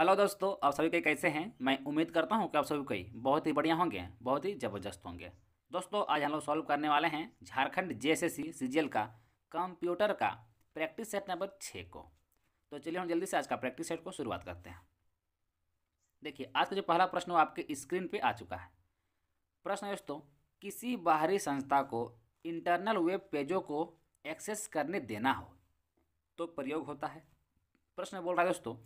hello दोस्तों आप सभी कई कैसे हैं मैं उम्मीद करता हूं कि आप सभी कई बहुत ही बढ़िया होंगे बहुत ही ज़बरदस्त होंगे दोस्तों आज हम लोग सॉल्व करने वाले हैं झारखंड जेएसएससी एस का कंप्यूटर का प्रैक्टिस सेट नंबर छः को तो चलिए हम जल्दी से आज का प्रैक्टिस सेट को शुरुआत करते हैं देखिए आज का जो पहला प्रश्न वो आपके स्क्रीन पर आ चुका है प्रश्न दोस्तों किसी बाहरी संस्था को इंटरनल वेब पेजों को एक्सेस करने देना हो तो प्रयोग होता है प्रश्न बोल रहा है दोस्तों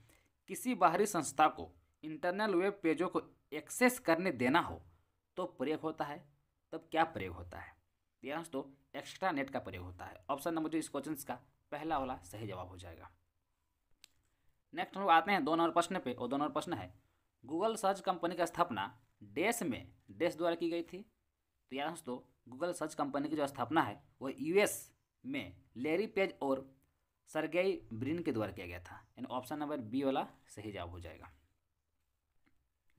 किसी बाहरी संस्था को इंटरनल वेब पेजों को एक्सेस करने देना हो तो प्रयोग होता है तब क्या प्रयोग होता है या दोस्तों एक्स्ट्रा नेट का प्रयोग होता है ऑप्शन नंबर जो इस क्वेश्चन का पहला वाला सही जवाब हो जाएगा नेक्स्ट हम आते हैं दो नंबर प्रश्न पे और दो नंबर प्रश्न है गूगल सर्च कंपनी की स्थापना डेस में डेस द्वारा की गई थी तो यार दोस्तों गूगल सर्च कंपनी की जो स्थापना है वो यूएस में लेरी पेज और सरगेई ब्रिन के द्वारा किया गया था यानी ऑप्शन नंबर बी वाला सही जवाब हो जाएगा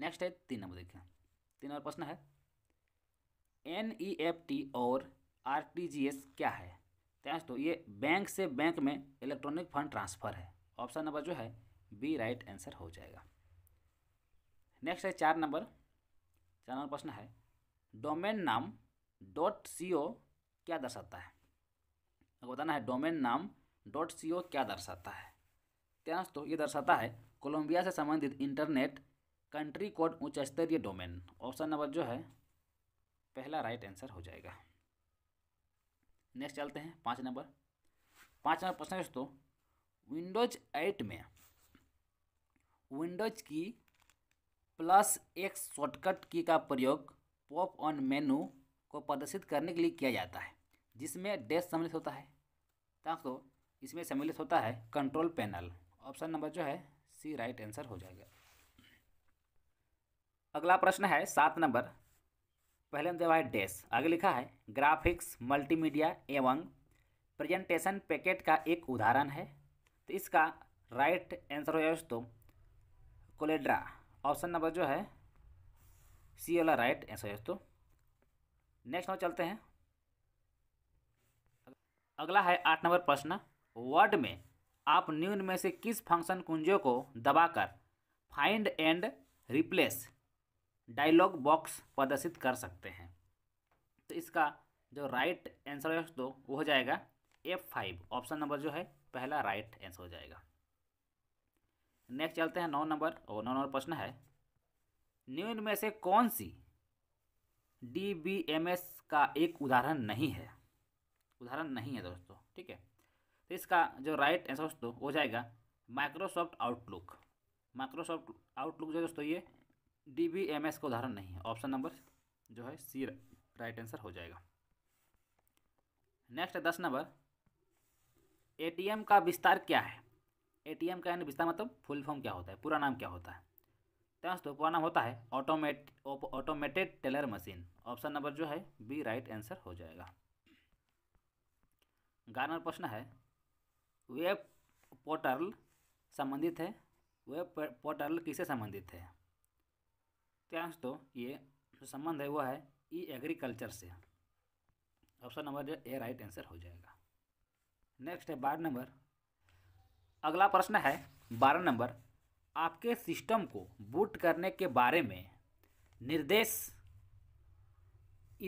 नेक्स्ट है तीन नंबर देखिए तीन नंबर प्रश्न है एन ई एफ टी और आर टी जी एस क्या है तो, तो ये बैंक से बैंक में इलेक्ट्रॉनिक फंड ट्रांसफ़र है ऑप्शन नंबर जो है बी राइट आंसर हो जाएगा नेक्स्ट है चार नंबर चार नंबर प्रश्न है डोमेन नाम डॉट सी ओ क्या दर्शाता है आपको बताना है डोमेन नाम डॉट सी ओ क्या दर्शाता है तो ये दर्शाता है कोलंबिया से संबंधित इंटरनेट कंट्री कोड उच्च स्तरीय डोमेन ऑप्शन नंबर जो है पहला राइट आंसर हो जाएगा नेक्स्ट चलते हैं पाँच नंबर पाँच नंबर प्रश्न दोस्तों विंडोज एट में विंडोज की प्लस एक शॉर्टकट की का प्रयोग पॉप ऑन मेनू को प्रदर्शित करने के लिए किया जाता है जिसमें डैश सम्मिलित होता है तो इसमें सम्मिलित होता है कंट्रोल पैनल ऑप्शन नंबर जो है सी राइट आंसर हो जाएगा अगला प्रश्न है सात नंबर पहले हम दिया है डैश आगे लिखा है ग्राफिक्स मल्टीमीडिया एवं प्रेजेंटेशन पैकेट का एक उदाहरण है तो इसका राइट आंसर हो जाए दोस्तों कोलेड्रा ऑप्शन नंबर जो है सी वाला राइट आंसर है दोस्तों नेक्स्ट नंबर चलते हैं अगला है आठ नंबर प्रश्न वर्ड में आप निम्न में से किस फंक्शन कुंजों को दबाकर find and replace dialog box प्रदर्शित कर सकते हैं तो इसका जो राइट आंसर है दोस्तों वो हो जाएगा एफ फाइव ऑप्शन नंबर जो है पहला राइट आंसर हो जाएगा नेक्स्ट चलते हैं नौ नंबर और नौ नंबर प्रश्न है निम्न में से कौन सी डी बी एम एस का एक उदाहरण नहीं है उदाहरण नहीं है दोस्तों ठीक है तो इसका जो राइट आंसर दोस्तों हो जाएगा माइक्रोसॉफ्ट आउटलुक माइक्रोसॉफ्ट आउटलुक जो दोस्तों ये डी बी एम एस का उदाहरण नहीं है ऑप्शन नंबर जो है सी राइट आंसर हो जाएगा नेक्स्ट है दस नंबर एटीएम का विस्तार क्या है एटीएम का यानी विस्तार मतलब फुल फॉर्म क्या होता है पूरा नाम क्या होता है तो दोस्तों पूरा नाम होता है automate automated teller machine option number जो है बी राइट आंसर हो जाएगा ग्यारहवा प्रश्न है वेब पोर्टल संबंधित है वेब पोर्टल किससे संबंधित है तो, तो ये जो संबंध है वह है ई एग्रीकल्चर से option number A right answer हो जाएगा नेक्स्ट है बारह नंबर अगला प्रश्न है बारह नंबर आपके सिस्टम को बूट करने के बारे में निर्देश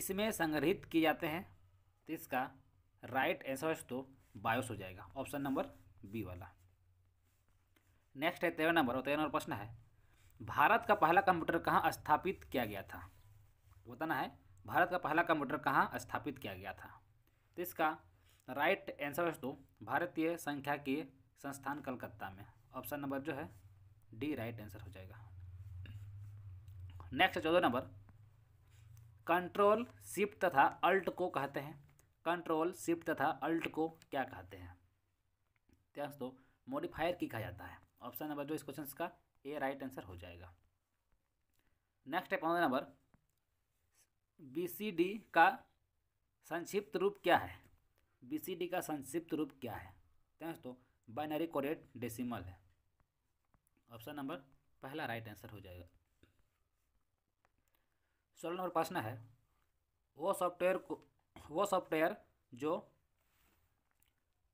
इसमें संग्रहित किए जाते हैं तो इसका राइट आंसर तो बायोस हो जाएगा ऑप्शन नंबर बी वाला नेक्स्ट है तेरह नंबर और तेरह नंबर प्रश्न है भारत का पहला कंप्यूटर कहाँ स्थापित किया गया था बताना है भारत का पहला कंप्यूटर कहाँ स्थापित किया गया था तो इसका राइट आंसर दोस्तों भारतीय संख्या के संस्थान कलकत्ता में ऑप्शन नंबर जो है डी राइट आंसर हो जाएगा नेक्स्ट चौदह नंबर कंट्रोल शिफ्ट तथा अल्ट को कहते हैं कंट्रोल शिफ्ट तथा अल्ट को क्या कहते हैं दोस्तों मॉडिफायर की कहा जाता है ऑप्शन नंबर दो इस क्वेश्चन का ए राइट आंसर हो जाएगा नेक्स्ट है पंद्रह नंबर बीसीडी का संक्षिप्त रूप क्या है बीसीडी का संक्षिप्त रूप क्या है दोस्तों बाइनरी कोरेट डेसिमल है ऑप्शन नंबर पहला राइट आंसर हो जाएगा सोलह नंबर प्रश्न है वो सॉफ्टवेयर को वो सॉफ्टवेयर जो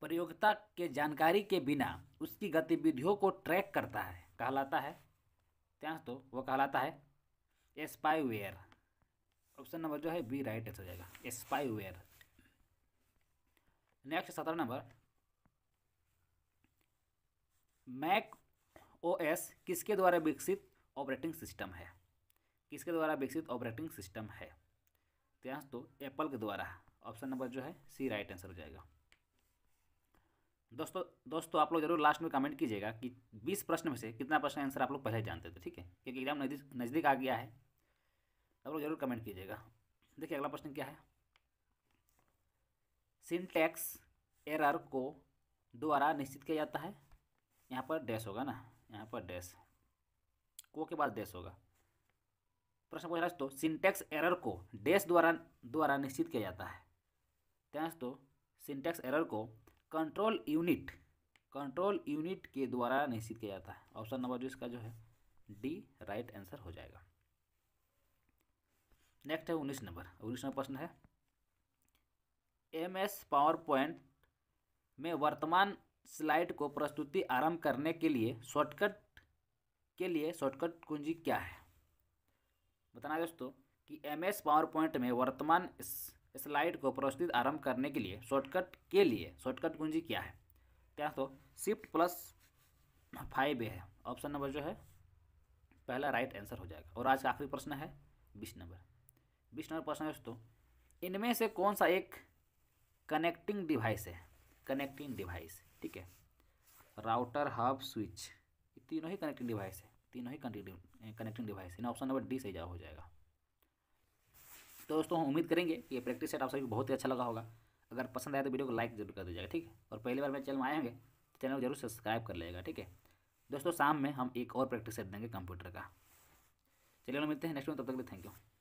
प्रयोगता के जानकारी के बिना उसकी गतिविधियों को ट्रैक करता है कहलाता है क्या तो वो कहलाता है स्पाईवेयर ऑप्शन नंबर जो है बी राइट हो जाएगा स्पाईवेयर नेक्स्ट सत्रह नंबर मैक ओएस किसके द्वारा विकसित ऑपरेटिंग सिस्टम है किसके द्वारा विकसित ऑपरेटिंग सिस्टम है त्यास तो एप्पल के द्वारा ऑप्शन नंबर जो है सी राइट आंसर हो जाएगा दोस्तों दोस्तों आप लोग जरूर लास्ट में कमेंट कीजिएगा कि 20 प्रश्न में से कितना प्रश्न आंसर आप लोग पहले जानते थे ठीक है क्योंकि एग्जाम नज़दीक आ गया है आप लोग जरूर कमेंट कीजिएगा देखिए अगला प्रश्न क्या है सिंटैक्स एरर को द्वारा निश्चित किया जाता है यहाँ पर डैश होगा ना यहाँ पर डैश को के बाद डैश होगा प्रश्न पूछ रहा है दोस्तों सिंटेक्स एरर को डैश द्वारा द्वारा निश्चित किया जाता है क्या दोस्तों सिंटेक्स एरर को कंट्रोल यूनिट कंट्रोल यूनिट के द्वारा निश्चित किया जाता है ऑप्शन नंबर जो इसका जो है डी राइट आंसर हो जाएगा नेक्स्ट है उन्नीस नंबर उन्नीस नंबर प्रश्न है एम एस पावर पॉइंट में वर्तमान स्लाइड को प्रस्तुति आरंभ करने के लिए शॉर्टकट के लिए शॉर्टकट कुंजी क्या है बताना दोस्तों कि एम एस पावर पॉइंट में वर्तमान स्लाइड को प्रस्तुत आरंभ करने के लिए शॉर्टकट के लिए शॉर्टकट कुंजी क्या है क्या तो शिफ्ट प्लस फाइव ए है ऑप्शन नंबर जो है पहला राइट आंसर हो जाएगा और आज का आखिरी प्रश्न है बीस नंबर बीस नंबर प्रश्न दोस्तों इनमें से कौन सा एक कनेक्टिंग डिवाइस है कनेक्टिंग डिवाइस ठीक है राउटर हब स्विच ये तीनों ही कनेक्टिंग डिवाइस है तीनों ही कनेक्टिंग डिवाइस है ऑप्शन नंबर डी सही हो जाएगा तो दोस्तों हम उम्मीद करेंगे कि ये प्रैक्टिस सेट आप सभी बहुत ही अच्छा लगा होगा अगर पसंद आए तो वीडियो को लाइक जरूर कर दीजिएगा ठीक है और पहली बार मेरे चैनल में आएंगे तो चैनल को जरूर सब्सक्राइब कर लेगा ठीक है दोस्तों शाम में हम एक और प्रैक्टिस सेट देंगे कंप्यूटर का चलिए मिलते हैं नेक्स्ट में तब तक के लिए थैंक यू